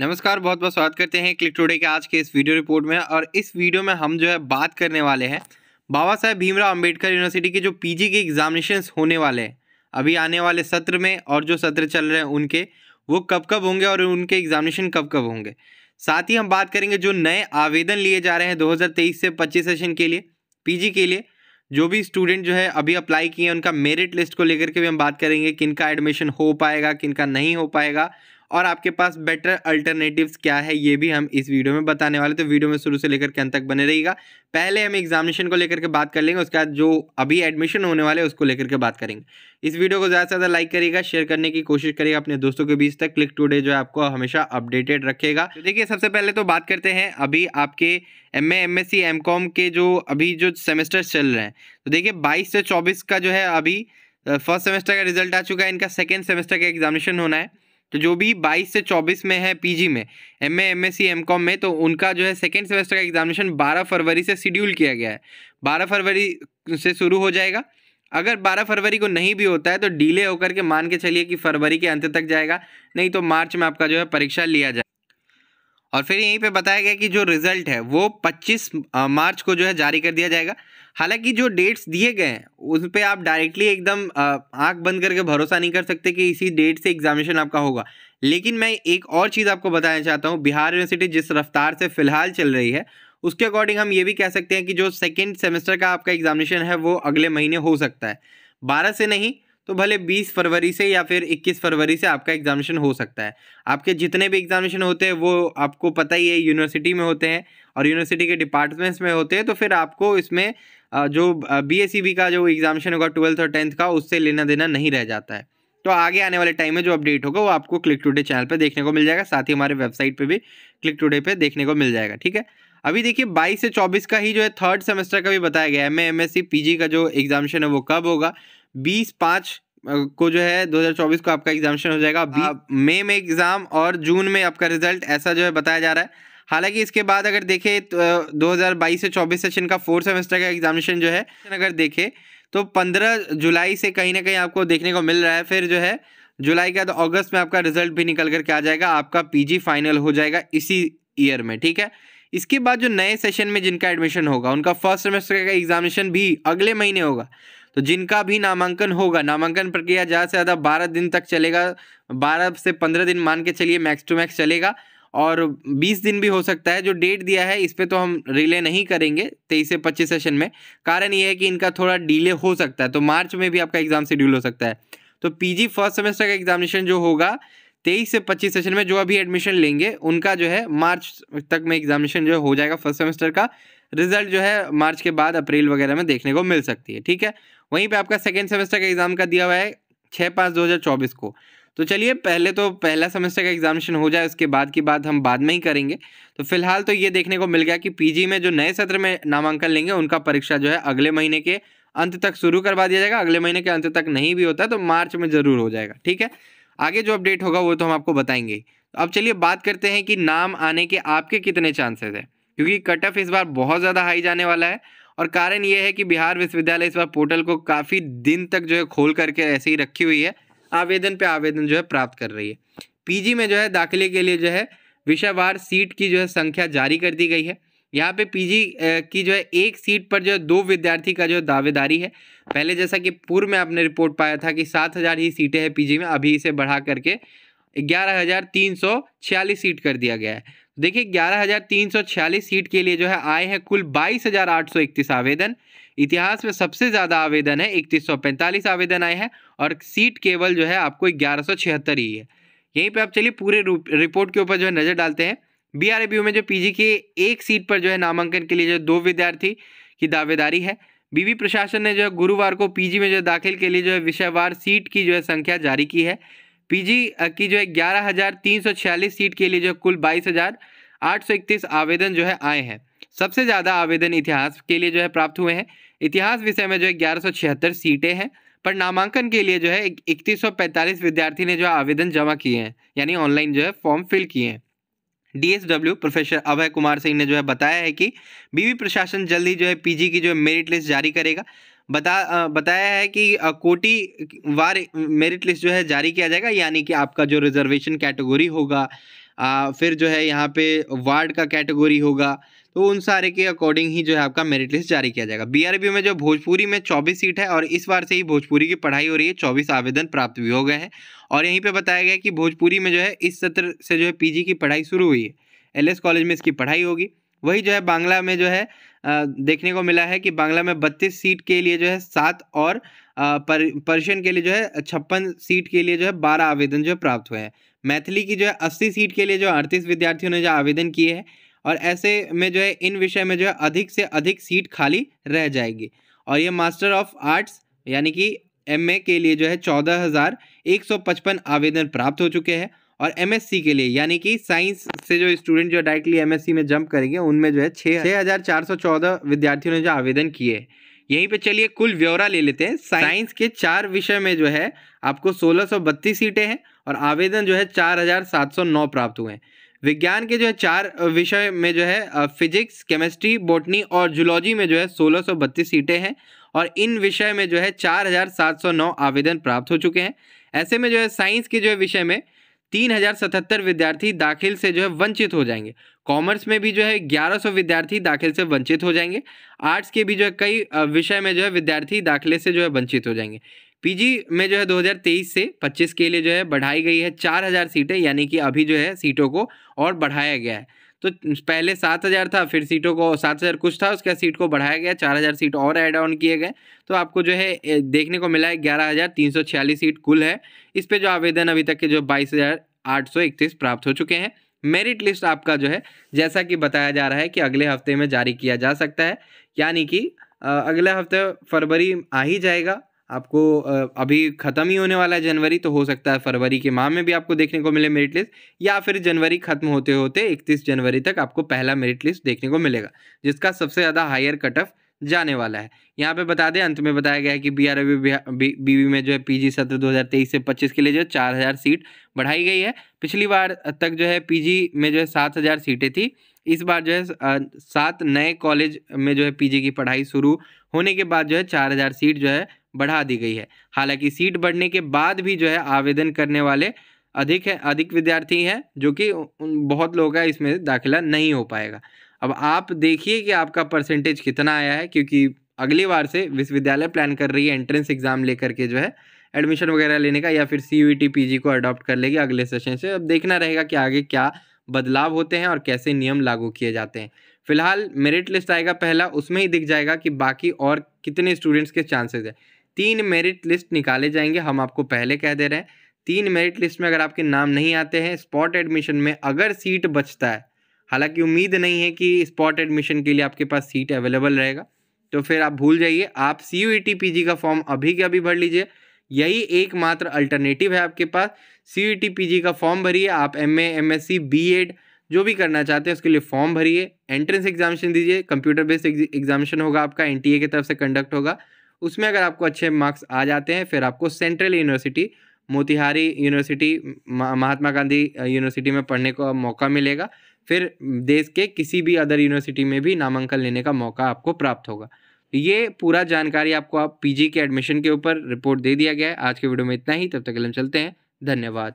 नमस्कार बहुत बहुत स्वागत करते हैं क्लिक टुडे के आज के इस वीडियो रिपोर्ट में और इस वीडियो में हम जो है बात करने वाले हैं बाबा साहेब भीमराव अंबेडकर यूनिवर्सिटी के जो पीजी के एग्जामिनेशन होने वाले हैं अभी आने वाले सत्र में और जो सत्र चल रहे हैं उनके वो कब कब होंगे और उनके एग्जामिनेशन कब कब होंगे साथ ही हम बात करेंगे जो नए आवेदन लिए जा रहे हैं दो से पच्चीस सेशन के लिए पी के लिए जो भी स्टूडेंट जो है अभी अप्लाई किए हैं उनका मेरिट लिस्ट को लेकर के भी हम बात करेंगे किनका एडमिशन हो पाएगा किनका नहीं हो पाएगा और आपके पास बेटर अल्टरनेटिव्स क्या है ये भी हम इस वीडियो में बताने वाले तो वीडियो में शुरू से लेकर के अंत तक बने रहेगा पहले हम एग्जामिनेशन को लेकर के बात कर लेंगे उसके बाद जो अभी एडमिशन होने वाले उसको लेकर के बात करेंगे इस वीडियो को ज़्यादा से ज़्यादा लाइक करेगा शेयर करने की कोशिश करेगा अपने दोस्तों के बीच तक क्लिक टूडे जो है आपको हमेशा अपडेटेड रखेगा तो देखिए सबसे पहले तो बात करते हैं अभी आपके M A M S C M com के जो अभी जो सेमेस्टर चल रहे हैं तो देखिए बाईस से चौबीस का जो है अभी फर्स्ट सेमेस्टर का रिजल्ट आ चुका है इनका सेकेंड सेमेस्टर का एग्जामिनेशन होना है तो जो भी 22 से 24 में है पीजी में एमए एमएससी एमकॉम में तो उनका जो है सेकेंड सेमेस्टर का एग्जामिनेशन 12 फरवरी से शेड्यूल किया गया है 12 फरवरी से शुरू हो जाएगा अगर 12 फरवरी को नहीं भी होता है तो डिले होकर के मान के चलिए कि फरवरी के अंत तक जाएगा नहीं तो मार्च में आपका जो है परीक्षा लिया जाए और फिर यहीं पे बताया गया कि जो रिज़ल्ट है वो 25 मार्च को जो है जारी कर दिया जाएगा हालांकि जो डेट्स दिए गए हैं उन पर आप डायरेक्टली एकदम आंख बंद करके भरोसा नहीं कर सकते कि इसी डेट से एग्जामिनेशन आपका होगा लेकिन मैं एक और चीज़ आपको बताना चाहता हूँ बिहार यूनिवर्सिटी जिस रफ्तार से फ़िलहाल चल रही है उसके अकॉर्डिंग हम ये भी कह सकते हैं कि जो सेकेंड सेमेस्टर का आपका एग्जामिनेशन है वो अगले महीने हो सकता है बारह से नहीं तो भले 20 फरवरी से या फिर 21 फरवरी से आपका एग्जामिनेशन हो सकता है आपके जितने भी एग्जामिनेशन होते हैं वो आपको पता ही है यूनिवर्सिटी में होते हैं और यूनिवर्सिटी के डिपार्टमेंट्स में होते हैं तो फिर आपको इसमें जो बी e का जो एग्जामिनेशन होगा ट्वेल्थ और टेंथ का उससे लेना देना नहीं रह जाता है तो आगे आने वाले टाइम में जो अपडेट होगा वो आपको क्लिक टुडे चैनल पर देखने को मिल जाएगा साथ ही हमारे वेबसाइट पे भी क्लिक टुडे पे देखने को मिल जाएगा ठीक है अभी देखिए 22 से 24 का ही जो है थर्ड सेमेस्टर का भी बताया गया है एम एम एस का जो एग्जामिनेशन है वो कब होगा बीस पाँच को जो है 2024 को आपका एग्जामिशन हो जाएगा मई हाँ। में एग्ज़ाम और जून में आपका रिजल्ट ऐसा जो है बताया जा रहा है हालांकि इसके बाद अगर देखें तो 2022 से 24 सेशन का फोर्थ सेमेस्टर का एग्जामिनेशन जो है अगर देखें तो 15 जुलाई से कहीं ना कहीं आपको देखने को मिल रहा है फिर जो है जुलाई का बाद अगस्त में आपका रिजल्ट भी निकल करके आ जाएगा आपका पी फाइनल हो जाएगा इसी ईयर में ठीक है इसके बाद जो नए सेशन में जिनका एडमिशन होगा उनका फर्स्ट सेमेस्टर का एग्जामिनेशन भी अगले महीने होगा तो जिनका भी नामांकन होगा नामांकन प्रक्रिया ज़्यादा से ज़्यादा बारह दिन तक चलेगा बारह से पंद्रह दिन मान के चलिए मैक्स टू मैक्स चलेगा और बीस दिन भी हो सकता है जो डेट दिया है इस पर तो हम रिले नहीं करेंगे तेईस से पच्चीस सेशन में कारण ये है कि इनका थोड़ा डिले हो सकता है तो मार्च में भी आपका एग्ज़ाम शेड्यूल हो सकता है तो पी फर्स्ट सेमेस्टर का एग्जामिनेशन जो होगा तेईस से पच्चीस सेशन में जो अभी एडमिशन लेंगे उनका जो है मार्च तक में एग्जामिनेशन जो हो जाएगा फर्स्ट सेमेस्टर का रिजल्ट जो है मार्च के बाद अप्रैल वगैरह में देखने को मिल सकती है ठीक है वहीं पे आपका सेकेंड सेमेस्टर का एग्ज़ाम का दिया हुआ है छः पाँच दो हज़ार चौबीस को तो चलिए पहले तो पहला सेमेस्टर का एग्जामिनेशन हो जाए उसके बाद की बात हम बाद में ही करेंगे तो फिलहाल तो ये देखने को मिल गया कि पीजी में जो नए सत्र में नामांकन लेंगे उनका परीक्षा जो है अगले महीने के अंत तक शुरू करवा दिया जाएगा अगले महीने के अंत तक नहीं भी होता तो मार्च में ज़रूर हो जाएगा ठीक है आगे जो अपडेट होगा वो तो हम आपको बताएंगे तो अब चलिए बात करते हैं कि नाम आने के आपके कितने चांसेस हैं क्योंकि कट ऑफ इस बार बहुत ज़्यादा हाई जाने वाला है और कारण ये है कि बिहार विश्वविद्यालय इस बार पोर्टल को काफ़ी दिन तक जो है खोल करके ऐसे ही रखी हुई है आवेदन पे आवेदन जो है प्राप्त कर रही है पीजी में जो है दाखिले के लिए जो है विषयवार सीट की जो है संख्या जारी कर दी गई है यहाँ पे पीजी की जो है एक सीट पर जो है दो विद्यार्थी का जो है दावेदारी है पहले जैसा कि पूर्व में आपने रिपोर्ट पाया था कि सात हज़ार ही सीटें हैं पीजी में अभी इसे बढ़ा करके ग्यारह हज़ार तीन सौ छियालीस सीट कर दिया गया है देखिए ग्यारह हज़ार तीन सौ छियालीस सीट के लिए जो है आए हैं कुल बाईस हज़ार आठ सौ इकतीस आवेदन इतिहास में सबसे ज़्यादा आवेदन है इकतीस सौ पैंतालीस आवेदन आए हैं और सीट केवल जो है आपको ग्यारह सौ छिहत्तर ही है यहीं पे आप चलिए पूरे रिपोर्ट के ऊपर जो है नज़र डालते हैं बी में जो पीजी के एक सीट पर जो है नामांकन के लिए जो दो विद्यार्थी की दावेदारी है बीवी प्रशासन ने जो है गुरुवार को पीजी में जो दाखिल के लिए जो है विषयवार सीट की जो है संख्या जारी की है पीजी की जो है ग्यारह हज़ार तीन सौ छियालीस सीट के लिए जो कुल बाईस हज़ार 831 आवेदन जो है आए हैं सबसे ज़्यादा आवेदन इतिहास के लिए जो है प्राप्त हुए हैं इतिहास विषय में जो है ग्यारह सीटें हैं पर नामांकन के लिए जो है इकतीस विद्यार्थी ने जो आवेदन जमा किए हैं यानी ऑनलाइन जो है फॉर्म फिल किए हैं डीएसडब्ल्यू प्रोफेसर अभय कुमार सिंह ने जो है बताया है कि बीवी प्रशासन जल्दी जो है पीजी की जो है मेरिट लिस्ट जारी करेगा बता बताया है कि कोटि वार मेरिट लिस्ट जो है जारी किया जाएगा यानी कि आपका जो रिजर्वेशन कैटेगरी होगा आ, फिर जो है यहाँ पे वार्ड का कैटेगरी होगा तो उन सारे के अकॉर्डिंग ही जो है आपका मेरिट लिस्ट जारी किया जाएगा बीआरबी में जो भोजपुरी में 24 सीट है और इस बार से ही भोजपुरी की पढ़ाई हो रही है 24 आवेदन प्राप्त भी हो गए हैं और यहीं पे बताया गया कि भोजपुरी में जो है इस सत्र से जो है पीजी की पढ़ाई शुरू हुई है एलएस कॉलेज में इसकी पढ़ाई होगी वही जो है बांग्ला में जो है देखने को मिला है कि बांग्ला में बत्तीस सीट के लिए जो है सात और पर्शियन के लिए जो है छप्पन सीट के लिए जो है बारह आवेदन जो प्राप्त हुए हैं मैथिली की जो है अस्सी सीट के लिए जो अड़तीस विद्यार्थियों ने जो आवेदन किए हैं और ऐसे में जो है इन विषय में जो है अधिक से अधिक सीट खाली रह जाएगी और ये मास्टर ऑफ आर्ट्स यानी कि एम के लिए जो है चौदह हज़ार एक सौ पचपन आवेदन प्राप्त हो चुके हैं और एमएससी के लिए यानी कि साइंस से जो स्टूडेंट जो डायरेक्टली एमएससी में जंप करेंगे उनमें जो है छः छः हज़ार चार सौ चौदह विद्यार्थियों ने जो आवेदन किए हैं यहीं पे चलिए कुल ब्यौरा ले लेते हैं साइंस के चार विषय में जो है आपको सोलह सौ बत्तीस सीटें हैं और आवेदन जो है चार हजार सात सौ नौ प्राप्त हुए हैं विज्ञान के जो है चार विषय में जो है फिजिक्स केमिस्ट्री बॉटनी और जूलॉजी में जो है सोलह सौ बत्तीस सीटें हैं और इन विषय में जो है चार हजार सात सौ नौ आवेदन प्राप्त हो चुके हैं ऐसे में जो है साइंस के जो है विषय में तीन हज़ार सतहत्तर विद्यार्थी दाखिल से जो है वंचित हो जाएंगे कॉमर्स में भी जो है ग्यारह सौ विद्यार्थी दाखिल से वंचित हो जाएंगे आर्ट्स के भी जो है कई विषय में जो है विद्यार्थी दाखिले से जो है वंचित हो जाएंगे पीजी में जो है 2023 से 25 के लिए जो है बढ़ाई गई है 4000 सीटें यानी कि अभी जो है सीटों को और बढ़ाया गया है तो पहले सात हज़ार था फिर सीटों को सात हज़ार कुछ था उसके सीट को बढ़ाया गया चार हज़ार सीट और ऐड ऑन किए गए तो आपको जो है देखने को मिला है ग्यारह हज़ार तीन सौ छियालीस सीट कुल है इस पर जो आवेदन अभी तक के जो बाईस हज़ार आठ सौ इकतीस प्राप्त हो चुके हैं मेरिट लिस्ट आपका जो है जैसा कि बताया जा रहा है कि अगले हफ्ते में जारी किया जा सकता है यानी कि अगले हफ्ते फरवरी आ ही जाएगा आपको अभी ख़त्म ही होने वाला है जनवरी तो हो सकता है फरवरी के माह में भी आपको देखने को मिले मेरिट लिस्ट या फिर जनवरी खत्म होते होते 31 जनवरी तक आपको पहला मेरिट लिस्ट देखने को मिलेगा जिसका सबसे ज़्यादा हायर कट ऑफ जाने वाला है यहाँ पे बता दें अंत में बताया गया है कि बी आर बी बी में जो है पीजी सत्र 2023 से 25 के लिए जो है चार हज़ार सीट बढ़ाई गई है पिछली बार तक जो है पीजी में जो है सात हज़ार सीटें थी इस बार जो है सात नए कॉलेज में जो है पीजी की पढ़ाई शुरू होने के बाद जो है चार हज़ार सीट जो है बढ़ा दी गई है हालांकि सीट बढ़ने के बाद भी जो है आवेदन करने वाले अधिक है अधिक विद्यार्थी हैं जो कि बहुत लोग का इसमें दाखिला नहीं हो पाएगा अब आप देखिए कि आपका परसेंटेज कितना आया है क्योंकि अगली बार से विश्वविद्यालय प्लान कर रही है एंट्रेंस एग्ज़ाम लेकर के जो है एडमिशन वगैरह लेने का या फिर C U T P G को अडॉप्ट कर लेगी अगले सेशन से अब देखना रहेगा कि आगे क्या बदलाव होते हैं और कैसे नियम लागू किए जाते हैं फिलहाल मेरिट लिस्ट आएगा पहला उसमें ही दिख जाएगा कि बाकी और कितने स्टूडेंट्स के चांसेस हैं तीन मेरिट लिस्ट निकाले जाएंगे हम आपको पहले कह दे रहे हैं तीन मेरिट लिस्ट में अगर आपके नाम नहीं आते हैं स्पॉट एडमिशन में अगर सीट बचता है हालांकि उम्मीद नहीं है कि स्पॉट एडमिशन के लिए आपके पास सीट अवेलेबल रहेगा तो फिर आप भूल जाइए आप सी यू e का फॉर्म अभी के अभी भर लीजिए यही एकमात्र अल्टरनेटिव है आपके पास सी यू e का फॉर्म भरिए आप एम ए एम एस जो भी करना चाहते हैं उसके लिए फॉर्म भरिए एंट्रेंस एग्जामिशन दीजिए कंप्यूटर बेस्ड एग्जामिशन होगा आपका एन की तरफ से कंडक्ट होगा उसमें अगर आपको अच्छे मार्क्स आ जाते हैं फिर आपको central university Motihari university Mahatma Gandhi university में पढ़ने का मौका मिलेगा फिर देश के किसी भी अदर यूनिवर्सिटी में भी नामांकन लेने का मौका आपको प्राप्त होगा ये पूरा जानकारी आपको आप पीजी के एडमिशन के ऊपर रिपोर्ट दे दिया गया है आज के वीडियो में इतना ही तब तक हम चलते हैं धन्यवाद